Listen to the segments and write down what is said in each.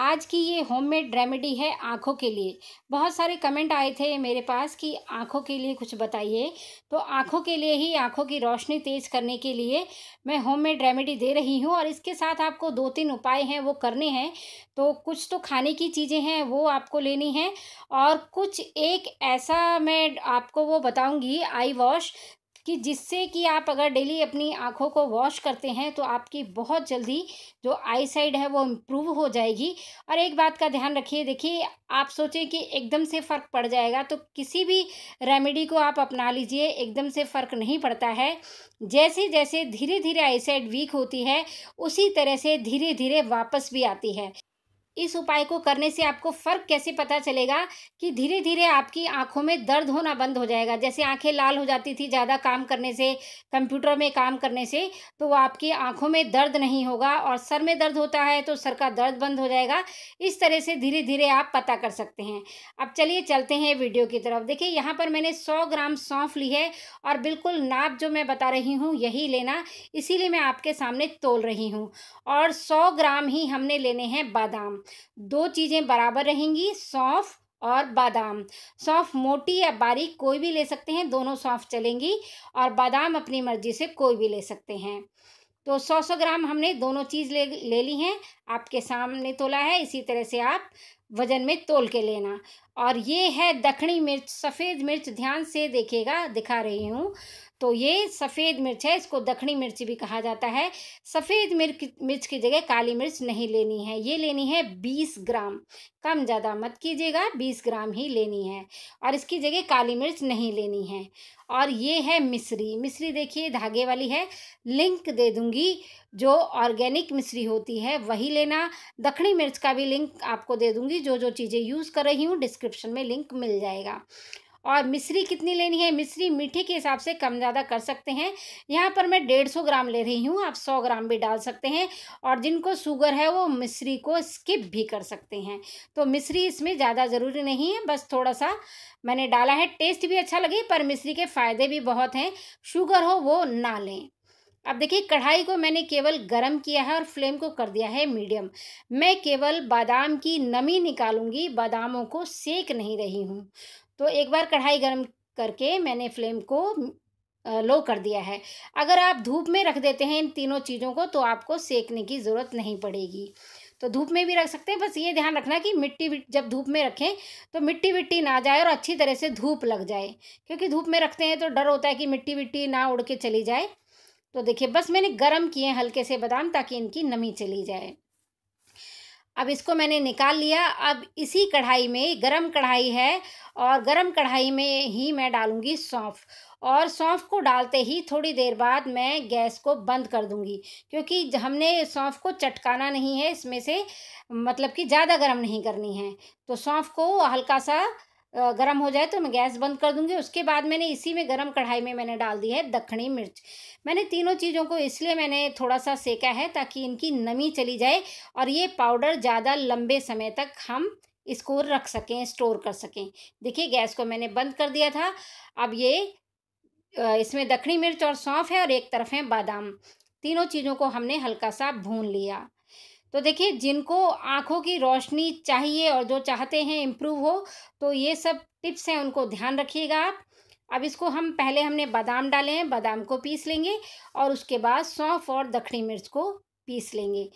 आज की ये होममेड रेमेडी है आँखों के लिए बहुत सारे कमेंट आए थे मेरे पास कि आँखों के लिए कुछ बताइए तो आँखों के लिए ही आँखों की रोशनी तेज़ करने के लिए मैं होममेड रेमेडी दे रही हूँ और इसके साथ आपको दो तीन उपाय हैं वो करने हैं तो कुछ तो खाने की चीज़ें हैं वो आपको लेनी है और कुछ एक ऐसा मैं आपको वो बताऊँगी आई वॉश कि जिससे कि आप अगर डेली अपनी आँखों को वॉश करते हैं तो आपकी बहुत जल्दी जो आई साइड है वो इम्प्रूव हो जाएगी और एक बात का ध्यान रखिए देखिए आप सोचें कि एकदम से फ़र्क पड़ जाएगा तो किसी भी रेमेडी को आप अपना लीजिए एकदम से फ़र्क नहीं पड़ता है जैसे जैसे धीरे धीरे आई साइड वीक होती है उसी तरह से धीरे धीरे वापस भी आती है इस उपाय को करने से आपको फ़र्क कैसे पता चलेगा कि धीरे धीरे आपकी आंखों में दर्द होना बंद हो जाएगा जैसे आंखें लाल हो जाती थी ज़्यादा काम करने से कंप्यूटर में काम करने से तो वो आपकी आंखों में दर्द नहीं होगा और सर में दर्द होता है तो सर का दर्द बंद हो जाएगा इस तरह से धीरे धीरे आप पता कर सकते हैं अब चलिए चलते हैं वीडियो की तरफ देखिए यहाँ पर मैंने सौ ग्राम सौंफ ली है और बिल्कुल नाप जो मैं बता रही हूँ यही लेना इसीलिए मैं आपके सामने तोल रही हूँ और सौ ग्राम ही हमने लेने हैं बादाम दो चीज़ें बराबर रहेंगी सौंफ और बादाम सौंफ मोटी या बारीक कोई भी ले सकते हैं दोनों सौंफ चलेंगी और बादाम अपनी मर्जी से कोई भी ले सकते हैं तो सौ सौ ग्राम हमने दोनों चीज़ ले ले ली हैं आपके सामने तोला है इसी तरह से आप वज़न में तोल के लेना और ये है दखनी मिर्च सफ़ेद मिर्च ध्यान से देखिएगा दिखा रही हूँ तो ये सफ़ेद मिर्च है इसको दखनी मिर्च भी कहा जाता है सफ़ेद मिर्च मिर्च की जगह काली मिर्च नहीं लेनी है ये लेनी है बीस ग्राम कम ज़्यादा मत कीजिएगा बीस ग्राम ही लेनी है और इसकी जगह काली मिर्च नहीं लेनी है और ये है मिश्री मिश्री देखिए धागे वाली है लिंक दे दूंगी जो ऑर्गेनिक मिश्री होती है वही लेना दखनी मिर्च का भी लिंक आपको दे दूंगी जो जो चीज़ें यूज़ कर रही हूँ डिस्क्रिप्शन में लिंक मिल जाएगा और मिश्री कितनी लेनी है मिश्री मीठे के हिसाब से कम ज़्यादा कर सकते हैं यहाँ पर मैं डेढ़ सौ ग्राम ले रही हूँ आप सौ ग्राम भी डाल सकते हैं और जिनको शुगर है वो मिश्री को स्किप भी कर सकते हैं तो मिश्री इसमें ज़्यादा ज़रूरी नहीं है बस थोड़ा सा मैंने डाला है टेस्ट भी अच्छा लगे पर मिश्री के फ़ायदे भी बहुत हैं शुगर हो वो ना लें अब देखिए कढ़ाई को मैंने केवल गर्म किया है और फ्लेम को कर दिया है मीडियम मैं केवल बादाम की नमी निकालूंगी बादामों को सेक नहीं रही हूँ तो एक बार कढ़ाई गर्म करके मैंने फ्लेम को लो कर दिया है अगर आप धूप में रख देते हैं इन तीनों चीज़ों को तो आपको सेकने की ज़रूरत नहीं पड़ेगी तो धूप में भी रख सकते हैं बस ये ध्यान रखना कि मिट्टी जब धूप में रखें तो मिट्टी विट्टी ना जाए और अच्छी तरह से धूप लग जाए क्योंकि धूप में रखते हैं तो डर होता है कि मिट्टी विट्टी ना उड़ के चली जाए तो देखिए बस मैंने गर्म किए हल्के से बादाम ताकि इनकी नमी चली जाए अब इसको मैंने निकाल लिया अब इसी कढ़ाई में गरम कढ़ाई है और गरम कढ़ाई में ही मैं डालूँगी सौंफ और सौंफ को डालते ही थोड़ी देर बाद मैं गैस को बंद कर दूंगी क्योंकि हमने सौंफ को चटकाना नहीं है इसमें से मतलब कि ज़्यादा गर्म नहीं करनी है तो सौंफ को हल्का सा गर्म हो जाए तो मैं गैस बंद कर दूंगी उसके बाद मैंने इसी में गर्म कढ़ाई में मैंने डाल दी है दखनी मिर्च मैंने तीनों चीज़ों को इसलिए मैंने थोड़ा सा सेका है ताकि इनकी नमी चली जाए और ये पाउडर ज़्यादा लंबे समय तक हम इसको रख सकें स्टोर कर सकें देखिए गैस को मैंने बंद कर दिया था अब ये इसमें दखनी मिर्च और सौंफ है और एक तरफ है बादाम तीनों चीज़ों को हमने हल्का सा भून लिया तो देखिए जिनको आँखों की रोशनी चाहिए और जो चाहते हैं इम्प्रूव हो तो ये सब टिप्स हैं उनको ध्यान रखिएगा आप अब इसको हम पहले हमने बादाम डाले हैं बादाम को पीस लेंगे और उसके बाद सौंफ और दखनी मिर्च को पीस लेंगे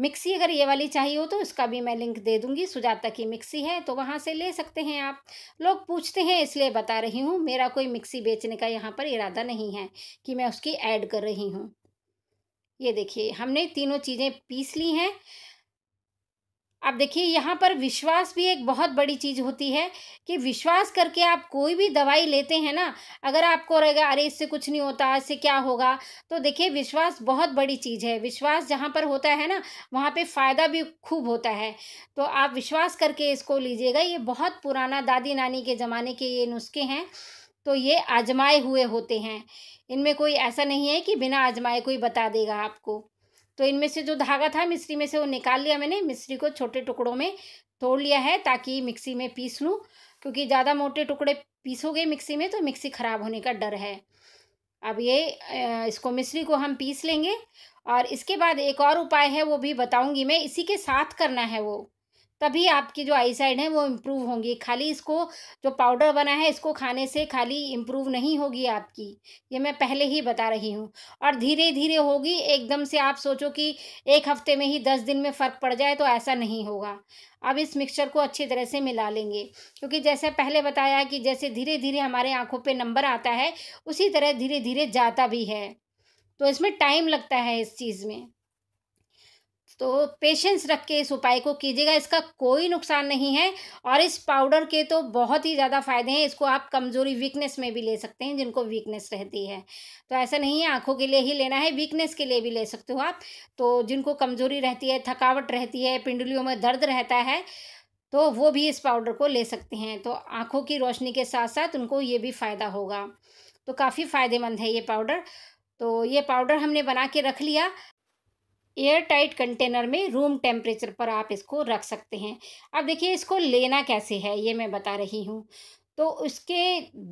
मिक्सी अगर ये वाली चाहिए हो तो इसका भी मैं लिंक दे दूंगी सुजाता की मिक्सी है तो वहाँ से ले सकते हैं आप लोग पूछते हैं इसलिए बता रही हूँ मेरा कोई मिक्सी बेचने का यहाँ पर इरादा नहीं है कि मैं उसकी ऐड कर रही हूँ ये देखिए हमने तीनों चीज़ें पीस ली हैं अब देखिए यहाँ पर विश्वास भी एक बहुत बड़ी चीज़ होती है कि विश्वास करके आप कोई भी दवाई लेते हैं ना अगर आपको रहेगा अरे इससे कुछ नहीं होता इससे क्या होगा तो देखिए विश्वास बहुत बड़ी चीज़ है विश्वास जहाँ पर होता है ना वहाँ पे फ़ायदा भी खूब होता है तो आप विश्वास करके इसको लीजिएगा ये बहुत पुराना दादी नानी के ज़माने के ये नुस्खे हैं तो ये आजमाए हुए होते हैं इनमें कोई ऐसा नहीं है कि बिना आजमाए कोई बता देगा आपको तो इनमें से जो धागा था मिश्री में से वो निकाल लिया मैंने मिश्री को छोटे टुकड़ों में तोड़ लिया है ताकि मिक्सी में पीस लूँ क्योंकि ज़्यादा मोटे टुकड़े पीसोगे मिक्सी में तो मिक्सी ख़राब होने का डर है अब ये इसको मिश्री को हम पीस लेंगे और इसके बाद एक और उपाय है वो भी बताऊंगी मैं इसी के साथ करना है वो तभी आपकी जो आई साइड है वो इम्प्रूव होंगी खाली इसको जो पाउडर बना है इसको खाने से खाली इम्प्रूव नहीं होगी आपकी ये मैं पहले ही बता रही हूँ और धीरे धीरे होगी एकदम से आप सोचो कि एक हफ्ते में ही दस दिन में फ़र्क पड़ जाए तो ऐसा नहीं होगा अब इस मिक्सचर को अच्छी तरह से मिला लेंगे क्योंकि जैसे पहले बताया कि जैसे धीरे धीरे हमारे आँखों पर नंबर आता है उसी तरह धीरे धीरे जाता भी है तो इसमें टाइम लगता है इस चीज़ में तो पेशेंस रख के इस उपाय को कीजिएगा इसका कोई नुकसान नहीं है और इस पाउडर के तो बहुत ही ज़्यादा फायदे हैं इसको आप कमज़ोरी वीकनेस में भी ले सकते हैं जिनको वीकनेस रहती है तो ऐसा नहीं है आँखों के लिए ही लेना है वीकनेस के लिए भी ले सकते हो आप तो जिनको कमज़ोरी रहती है थकावट रहती है पिंडलियों में दर्द रहता है तो वो भी इस पाउडर को ले सकते हैं तो आँखों की रोशनी के साथ साथ उनको ये भी फ़ायदा होगा तो काफ़ी फ़ायदेमंद है ये पाउडर तो ये पाउडर हमने बना के रख लिया एयर टाइट कंटेनर में रूम टेम्परेचर पर आप इसको रख सकते हैं अब देखिए इसको लेना कैसे है ये मैं बता रही हूँ तो उसके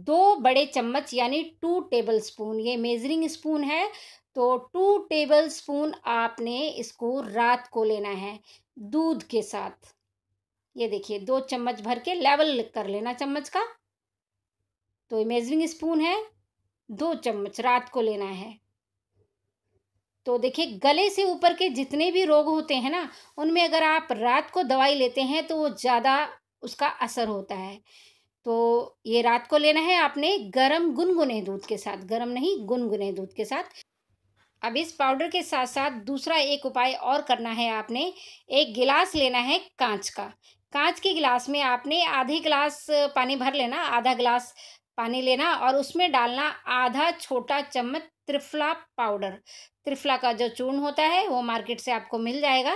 दो बड़े चम्मच यानी टू टेबल स्पून ये मेजरिंग स्पून है तो टू टेबल स्पून आपने इसको रात को लेना है दूध के साथ ये देखिए दो चम्मच भर के लेवल कर लेना चम्मच का तो ये मेजरिंग स्पून है दो चम्मच रात को लेना है तो देखिए गले से ऊपर के जितने भी रोग होते हैं ना उनमें अगर आप रात को दवाई लेते हैं तो वो ज़्यादा उसका असर होता है तो ये रात को लेना है आपने गरम गुनगुने दूध के साथ गरम नहीं गुनगुने दूध के साथ अब इस पाउडर के साथ साथ दूसरा एक उपाय और करना है आपने एक गिलास लेना है कांच का कांच के गिलास में आपने आधे गिलास पानी भर लेना आधा गिलास पानी लेना और उसमें डालना आधा छोटा चम्मच त्रिफला पाउडर त्रिफला का जो चूर्ण होता है वो मार्केट से आपको मिल जाएगा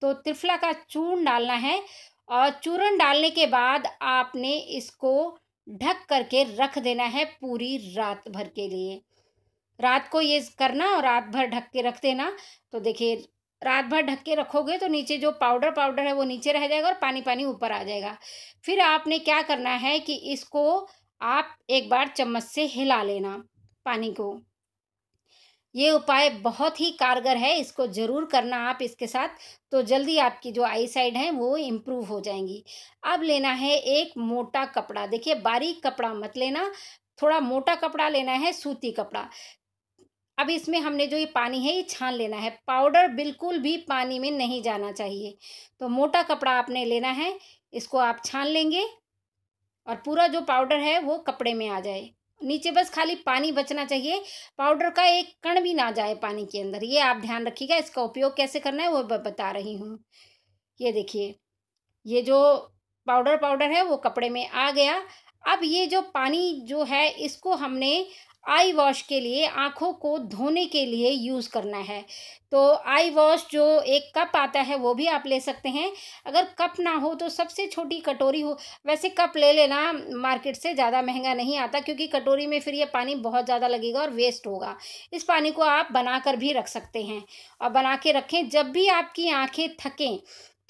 तो त्रिफला का चूर्ण डालना है और चूर्ण डालने के बाद आपने इसको ढक करके रख देना है पूरी रात भर के लिए रात को ये करना और रात भर ढक के रख देना तो देखिए रात भर ढक के रखोगे तो नीचे जो पाउडर पाउडर है वो नीचे रह जाएगा और पानी पानी ऊपर आ जाएगा फिर आपने क्या करना है कि इसको आप एक बार चम्मच से हिला लेना पानी को ये उपाय बहुत ही कारगर है इसको ज़रूर करना आप इसके साथ तो जल्दी आपकी जो आई साइड है वो इम्प्रूव हो जाएंगी अब लेना है एक मोटा कपड़ा देखिए बारीक कपड़ा मत लेना थोड़ा मोटा कपड़ा लेना है सूती कपड़ा अब इसमें हमने जो ये पानी है ये छान लेना है पाउडर बिल्कुल भी पानी में नहीं जाना चाहिए तो मोटा कपड़ा आपने लेना है इसको आप छान लेंगे और पूरा जो पाउडर है वो कपड़े में आ जाए नीचे बस खाली पानी बचना चाहिए पाउडर का एक कण भी ना जाए पानी के अंदर ये आप ध्यान रखिएगा इसका उपयोग कैसे करना है वो बता रही हूँ ये देखिए ये जो पाउडर पाउडर है वो कपड़े में आ गया अब ये जो पानी जो है इसको हमने आई वॉश के लिए आँखों को धोने के लिए यूज़ करना है तो आई वॉश जो एक कप आता है वो भी आप ले सकते हैं अगर कप ना हो तो सबसे छोटी कटोरी हो वैसे कप ले लेना मार्केट से ज़्यादा महंगा नहीं आता क्योंकि कटोरी में फिर ये पानी बहुत ज़्यादा लगेगा और वेस्ट होगा इस पानी को आप बना कर भी रख सकते हैं और बना के रखें जब भी आपकी आँखें थकें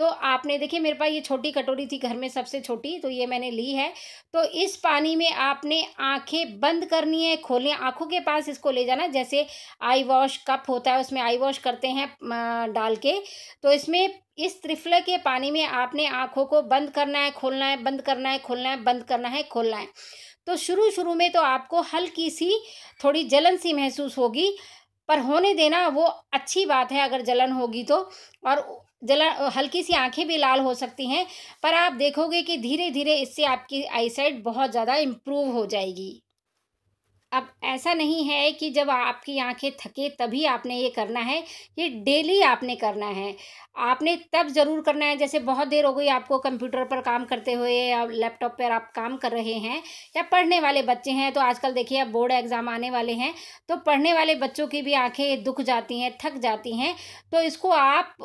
तो आपने देखिए मेरे पास ये छोटी कटोरी थी घर में सबसे छोटी तो ये मैंने ली है तो इस पानी में आपने आंखें बंद करनी है खोलें आंखों के पास इसको ले जाना जैसे आई वॉश कप होता है उसमें आई वॉश करते हैं डाल के तो इसमें इस त्रिफला के पानी में आपने आंखों को बंद करना है खोलना है बंद करना है खोलना है बंद करना है खोलना है तो शुरू शुरू में तो आपको हल्की सी थोड़ी जलन सी महसूस होगी पर होने देना वो अच्छी बात है अगर जलन होगी तो और जला हल्की सी आंखें भी लाल हो सकती हैं पर आप देखोगे कि धीरे धीरे इससे आपकी आईसाइट बहुत ज़्यादा इम्प्रूव हो जाएगी अब ऐसा नहीं है कि जब आपकी आंखें थके तभी आपने ये करना है ये डेली आपने करना है आपने तब ज़रूर करना है जैसे बहुत देर हो गई आपको कंप्यूटर पर काम करते हुए या लैपटॉप पर आप काम कर रहे हैं या पढ़ने वाले बच्चे हैं तो आजकल देखिए अब बोर्ड एग्ज़ाम आने वाले हैं तो पढ़ने वाले बच्चों की भी आँखें दुख जाती हैं थक जाती हैं तो इसको आप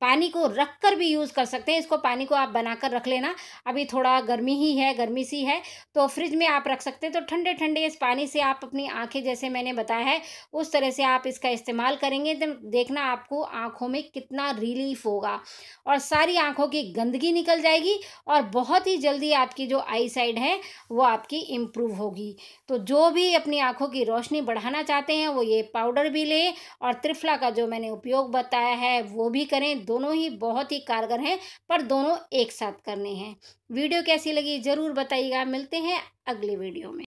पानी को रख कर भी यूज़ कर सकते हैं इसको पानी को आप बना कर रख लेना अभी थोड़ा गर्मी ही है गर्मी सी है तो फ्रिज में आप रख सकते हैं तो ठंडे ठंडे इस पानी से आप अपनी आंखें जैसे मैंने बताया है उस तरह से आप इसका इस्तेमाल करेंगे तो देखना आपको आँखों में कितना रिलीफ होगा और सारी आँखों की गंदगी निकल जाएगी और बहुत ही जल्दी आपकी जो आई साइड है वो आपकी इम्प्रूव होगी तो जो भी अपनी आँखों की रोशनी बढ़ाना चाहते हैं वो ये पाउडर भी लें और त्रिफला का जो मैंने उपयोग बताया है वो भी करें दोनों ही बहुत ही कारगर हैं पर दोनों एक साथ करने हैं वीडियो कैसी लगी ज़रूर बताइएगा मिलते हैं अगले वीडियो में